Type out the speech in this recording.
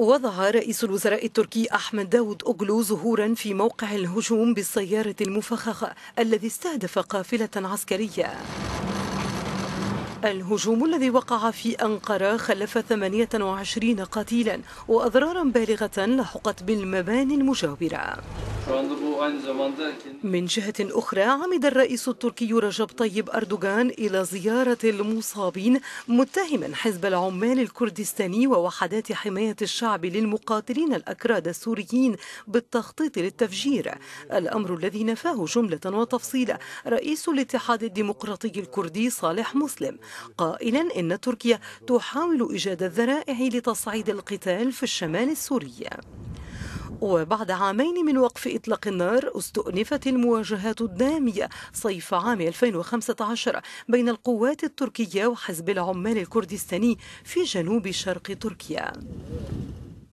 وضع رئيس الوزراء التركي أحمد داود أوغلو ظهورا في موقع الهجوم بالسيارة المفخخة الذي استهدف قافلة عسكرية الهجوم الذي وقع في أنقرة خلف 28 قتيلا وأضرارا بالغة لحقت بالمباني المجاورة من جهة أخرى عمد الرئيس التركي رجب طيب أردوغان إلى زيارة المصابين متهما حزب العمال الكردستاني ووحدات حماية الشعب للمقاتلين الأكراد السوريين بالتخطيط للتفجير الأمر الذي نفاه جملة وتفصيلا رئيس الاتحاد الديمقراطي الكردي صالح مسلم قائلا إن تركيا تحاول إيجاد الذرائع لتصعيد القتال في الشمال السوري وبعد عامين من وقف إطلاق النار استؤنفت المواجهات الدامية صيف عام 2015 بين القوات التركية وحزب العمال الكردستاني في جنوب شرق تركيا